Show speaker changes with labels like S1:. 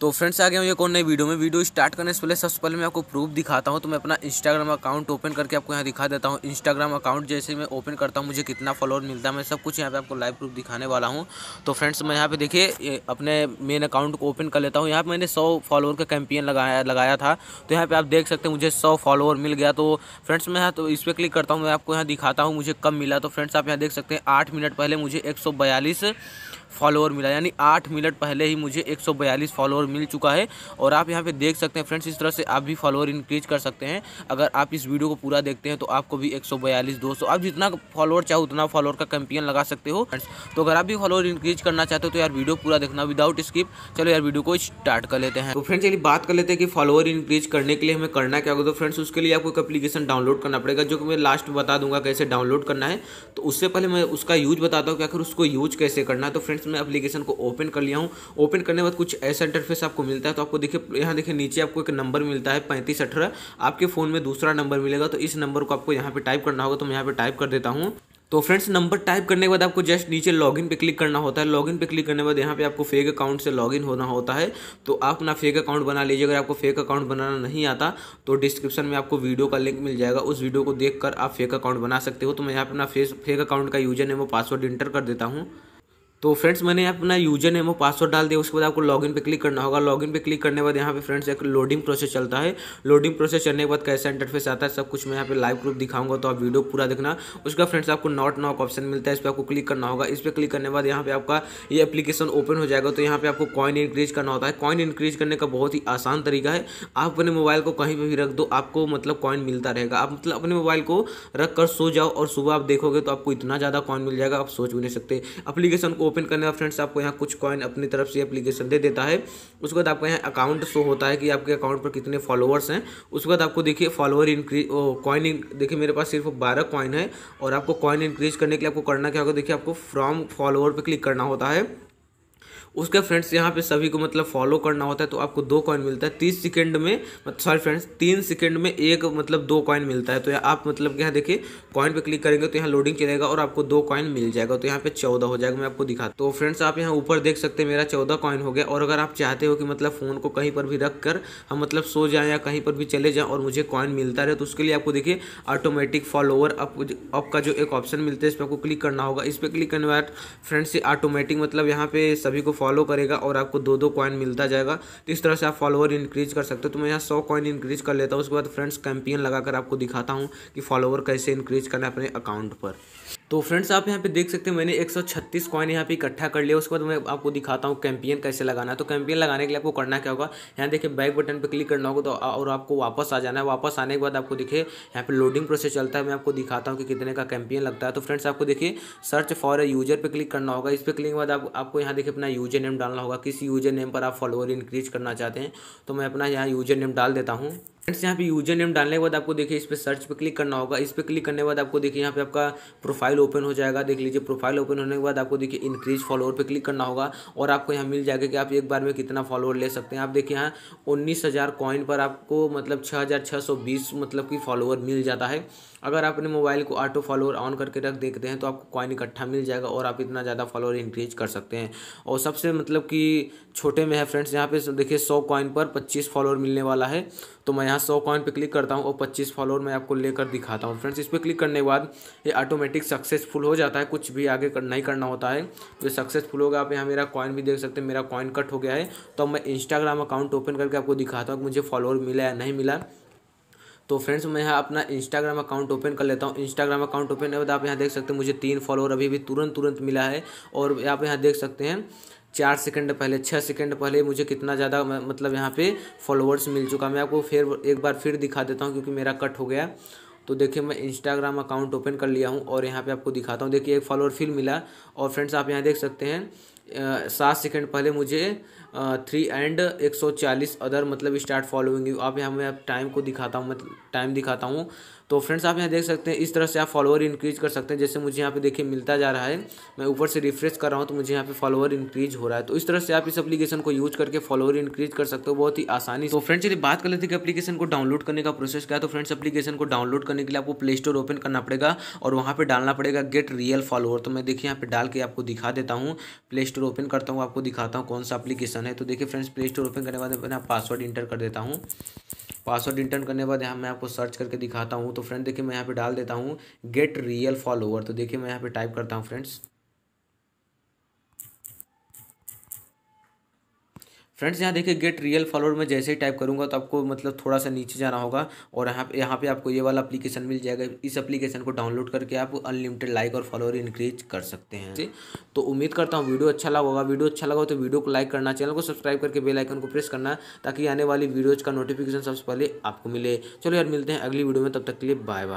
S1: तो फ्रेंड्स आ गया हूँ ये कौन नई वीडियो में वीडियो स्टार्ट करने से पहले सबसे पहले मैं आपको प्रूफ दिखाता हूँ तो मैं अपना इंस्टाग्राम अकाउंट ओपन करके आपको यहाँ दिखा देता हूँ इंस्टाग्राम अकाउंट जैसे मैं ओपन करता हूँ मुझे कितना फॉलोअर मिलता है मैं सब कुछ यहाँ पे आपको लाइव प्रूफ दिखाने वाला हूँ तो फ्रेंड्स मैं यहाँ पे देखिए अपने मेन अकाउंट को ओपन कर लेता हूँ यहाँ पर मैंने सौ फॉलोअर का कैंपियन लगाया लगाया था तो यहाँ पर आप देख सकते हैं मुझे सौ फॉलोअर मिल गया तो फ्रेंड्स मैं यहाँ तो इस पर क्लिक करता हूँ मैं आपको यहाँ दिखाता हूँ मुझे कम मिला तो फ्रेंड्स आप यहाँ देख सकते हैं आठ मिनट पहले मुझे एक फॉलोअर मिला यानी आठ मिनट पहले ही मुझे एक फॉलोअर मिल चुका है और आप यहाँ पे देख सकते हैं फ्रेंड्स इस तरह से आप भी फॉलोअर इंक्रीज कर सकते हैं अगर आप इस वीडियो को पूरा देखते हैं तो आपको भी एक सौ आप जितना फॉलोअर चाहो उतना फॉलोअर का कैंपियन लगा सकते हो फ्रेंड्स तो अगर आप भी फॉलोअर इंक्रीज करना चाहते हो तो यार वीडियो पूरा देखना विदाउट स्किप चलो यार वीडियो को स्टार्ट कर लेते हैं तो फ्रेंड्स चलिए बात कर लेते हैं कि फॉलोअर इंक्रीज करने के लिए हमें करना क्या होगा तो फ्रेंड्स उसके लिए आपको एक एप्लीकेशन डाउनलोड करना पड़ेगा जो कि मैं लास्ट में बता दूंगा कैसे डाउनलोड करना है तो उससे पहले मैं उसका यूज बताता हूँ कि आखिर उसको यूज कैसे करना है तो फ्रेंड्स फ्रेंड्स मैं अपलीकेशन को ओपन कर लिया हूँ ओपन करने के बाद कुछ ऐसा इंटरफेस आपको मिलता है तो आपको देखिए यहाँ देखिए नीचे आपको एक नंबर मिलता है पैंतीस आपके फ़ोन में दूसरा नंबर मिलेगा तो इस नंबर को आपको यहाँ पे टाइप करना होगा तो मैं यहाँ पे टाइप कर देता हूँ तो फ्रेंड्स नंबर टाइप करने के बाद आपको जस्ट नीचे लॉगिन पे क्लिक करना होता है लॉगिन पे क्लिक करने के बाद यहाँ पे आपको फेक अकाउंट से लॉगिन होना होता है तो आप ना फेक अकाउंट बना लीजिए अगर आपको फेक अकाउंट बनाना नहीं आता तो डिस्क्रिप्शन में आपको वीडियो का लिंक मिल जाएगा उस वीडियो को देख आप फेक अकाउंट बना सकते हो तो मैं यहाँ पर ना फेक अकाउंट का यूजर नेम वो पासवर्ड इंटर कर देता हूँ तो फ्रेंड्स मैंने अपना यूजर नेम और पासवर्ड डाल दिया उसके बाद आपको लॉगिन पे क्लिक करना होगा लॉगिन पे क्लिक करने के बाद यहाँ पे फ्रेंड्स एक लोडिंग प्रोसेस चलता है लोडिंग प्रोसेस चलने के बाद कैसा इंटरफेस आता है सब कुछ मैं यहाँ पे लाइव प्रूफ दिखाऊंगा तो आप वीडियो पूरा देखना उसका फ्रेंड्स आपको नॉट नॉक ऑप्शन मिलता है इस पर आपको क्लिक करना होगा इस पर क्लिक करने के बाद यहाँ पे आपका ये एप्लीकेशन ओपन हो जाएगा तो यहाँ पे आपको कॉइन इंक्रीज करना होता है कॉइन इंक्रीज करने का बहुत ही आसान तरीका है आप अपने मोबाइल को कहीं पर भी रख दो आपको मतलब कॉइन मिलता रहेगा आप मतलब अपने मोबाइल को रख कर सो जाओ और सुबह आप देखोगे तो आपको इतना ज़्यादा कॉइन मिल जाएगा आप सोच भी नहीं सकते अप्लीकेशन को ओपन करने का फ्रेंड्स आपको यहाँ कुछ कॉइन अपनी तरफ से एप्लीकेशन दे देता है उसके बाद आपको यहाँ अकाउंट शो होता है कि आपके अकाउंट पर कितने फॉलोअर्स हैं उसके बाद आपको देखिए फॉलोअर इंक्रीज कॉइन देखिए मेरे पास सिर्फ बारह कॉइन है और आपको कॉइन इंक्रीज करने के लिए आपको करना क्या होगा देखिए आपको फ्रॉम फॉलोअर पर क्लिक करना होता है उसके फ्रेंड्स यहाँ पे सभी को मतलब फॉलो करना होता है तो आपको दो कॉइन मिलता है तीस सेकेंड में सॉरी फ्रेंड्स तीन सेकेंड में एक मतलब दो कॉइन मिलता है तो आप मतलब यहाँ देखिए कॉइन पे क्लिक करेंगे तो यहाँ लोडिंग चलेगा और आपको दो कॉइन मिल जाएगा तो यहाँ पे चौदह हो जाएगा मैं आपको दिखा तो फ्रेंड्स आप यहाँ ऊपर देख सकते हैं मेरा चौदह कॉइन हो गया और अगर आप चाहते हो कि मतलब फ़ोन को कहीं पर भी रख कर हम मतलब सो जाएँ या कहीं पर भी चले जाएँ और मुझे कॉइन मिलता रहे तो उसके लिए आपको देखिए ऑटोमेटिक फॉलोवर अप का जो एक ऑप्शन मिलता है इस पर आपको क्लिक करना होगा इस पर क्लिक करने के बाद फ्रेंड्स ये ऑटोमेटिक मतलब यहाँ पे सभी को फॉलो करेगा और आपको दो दो कॉइन मिलता जाएगा तो इस तरह से आप फॉलोअर इंक्रीज कर सकते हो तो मैं यहाँ सौ कॉइन इंक्रीज कर लेता हूँ उसके बाद फ्रेंड्स कैंपियन लगाकर आपको दिखाता हूँ कि फॉलोअर कैसे इंक्रीज करना है अपने अकाउंट पर तो फ्रेंड्स आप यहाँ पे देख सकते हैं मैंने 136 कॉइन यहाँ पे इकट्ठा कर लिया उसके बाद मैं आपको दिखाता हूँ कैंपियन कैसे लगाना है तो कैंपियन लगाने के लिए आपको करना क्या होगा यहाँ देखिए बैक बटन पे क्लिक करना होगा तो और आपको वापस आ जाना है वापस आने के बाद आपको देखिए यहाँ पे लोडिंग प्रोसेस चलता है मैं आपको दिखाता हूँ कि कितने का कैंपियन लगता है तो फ्रेंड्स आपको देखिए सर्च फॉर ए यूजर पर क्लिक करना होगा इस पर क्लिक के बाद आपको यहाँ देखिए अपना यूजर नेम डालना होगा किस यूजर नेम पर आप फॉलोअर इंक्रीज करना चाहते हैं तो मैं अपना यहाँ यूजर नेम डाल देता हूँ फ्रेंड्स यहाँ पे यूजर नेम डालने के बाद आपको देखिए इस पर सर्च पे क्लिक करना होगा इस पर क्लिक करने के बाद आपको देखिए यहाँ पे आपका प्रोफाइल ओपन हो जाएगा देख लीजिए प्रोफाइल ओपन होने के बाद आपको देखिए इंक्रीज फॉलोअर पे क्लिक करना होगा और आपको यहाँ मिल जाएगा कि आप एक बार में कितना फॉलोअर ले सकते हैं आप देखिए यहाँ उन्नीस हज़ार कॉइन पर आपको मतलब छः हज़ार सौ बीस मतलब कि फॉलोअर मिल जाता है अगर आप अपने मोबाइल को ऑटो फॉलोअर ऑन करके रख देखते हैं तो आपको कॉइन इकट्ठा मिल जाएगा और आप इतना ज़्यादा फॉलोअर इंक्रीज कर सकते हैं और सबसे मतलब कि छोटे में है फ्रेंड्स यहाँ पे देखिए सौ कॉइन पर पच्चीस फॉलोअर मिलने वाला है तो मैं यहाँ सौ कॉइन पे क्लिक करता हूँ और पच्चीस फॉलोअर मैं आपको लेकर दिखाता हूँ फ्रेंड्स इस पर क्लिक करने के बाद ये ऑटोमेटिक सक्सेसफुल हो जाता है कुछ भी आगे कर, नहीं करना होता है जो सक्सेसफुल होगा आप यहाँ मेरा कॉइन भी देख सकते हैं मेरा कॉइन कट हो गया है तो मैं इंस्टाग्राम अकाउंट ओपन करके आपको दिखाता हूँ कि मुझे फॉलोअर मिला या नहीं मिला तो फ्रेंड्स मैं यहाँ अपना इंस्टाग्राम अकाउंट ओपन कर लेता हूँ इंस्टाग्राम अकाउंट ओपन के बाद आप यहाँ देख सकते हैं मुझे तीन फॉलोअर अभी भी तुरंत तुरंत मिला है और आप यहाँ देख सकते हैं चार सेकंड पहले छः सेकंड पहले मुझे कितना ज़्यादा मतलब यहाँ पे फॉलोअर्स मिल चुका मैं आपको फिर एक बार फिर दिखा देता हूँ क्योंकि मेरा कट हो गया तो देखिए मैं इंस्टाग्राम अकाउंट ओपन कर लिया हूँ और यहाँ पे आपको दिखाता हूँ देखिए एक फॉलोअर फिर मिला और फ्रेंड्स आप यहाँ देख सकते हैं सात सेकंड पहले मुझे थ्री एंड एक सौ चालीस अदर मतलब स्टार्ट फॉलोइंग यू आप यहाँ मैं टाइम को दिखाता हूँ मतलब टाइम दिखाता हूँ तो फ्रेंड्स आप यहाँ देख सकते हैं इस तरह से आप फॉलोअर इंक्रीज कर सकते हैं जैसे मुझे यहाँ पे देखिए मिलता जा रहा है मैं ऊपर से रिफ्रेश कर रहा हूँ तो मुझे यहाँ पे फॉलोअर इंक्रीज हो रहा है तो इस तरह से आप इस एप्लीकेशन को यूज करके फॉलोअर इंक्रीज कर सकते हो बहुत ही आसानी तो फ्रेंड्स यदि बात कर लेते हैं कि एप्लीकेशन को डाउनलोड करने का प्रोसेस क्या है तो फ्रेंड्स एप्लीकेशन को डाउनलोड करने के लिए आपको प्ले स्टोर ओपन करना पड़ेगा और वहाँ पर डालना पड़ेगा गेट रियल फॉलोअर तो मैं देखिए यहाँ पे डाल के आपको दिखा देता हूँ प्ले स्टोर ओपन करता हूँ आपको दिखाता हूँ कौन सा एप्लीकेशन है तो देखिए फ्रेंड्स प्ले स्टोर ओपन करने बाद अपना पासवर्ड इंटर कर देता हूँ पासवर्ड इंटर करने बाद यहाँ मैं आपको सर्च करके दिखाता हूँ तो फ्रेंड देखिए मैं यहाँ पे डाल देता हूँ गेट रियल फॉलोवर तो देखिए मैं यहाँ पे टाइप करता हूँ फ्रेंड्स फ्रेंड्स यहाँ देखिए गेट रियल फॉलोअर में जैसे ही टाइप करूँगा तो आपको मतलब थोड़ा सा नीचे जाना होगा और यहाँ पे यहाँ पे आपको ये वाला एप्लीकेशन मिल जाएगा इस एप्लीकेशन को डाउनलोड करके आप अनलिमिटेड लाइक और फॉलोअर इंक्रीज कर सकते हैं तो उम्मीद करता हूँ वीडियो अच्छा लगा होगा वीडियो अच्छा लगा तो वीडियो को लाइक करना चैनल को सब्सक्राइब करके बेलाइकन को प्रेस करना ताकि आने वाली वीडियोज़ का नोटिफिकेशन सबसे पहले आपको मिले चलो यार मिलते हैं अगली वीडियो में तब तक के लिए बाय बाय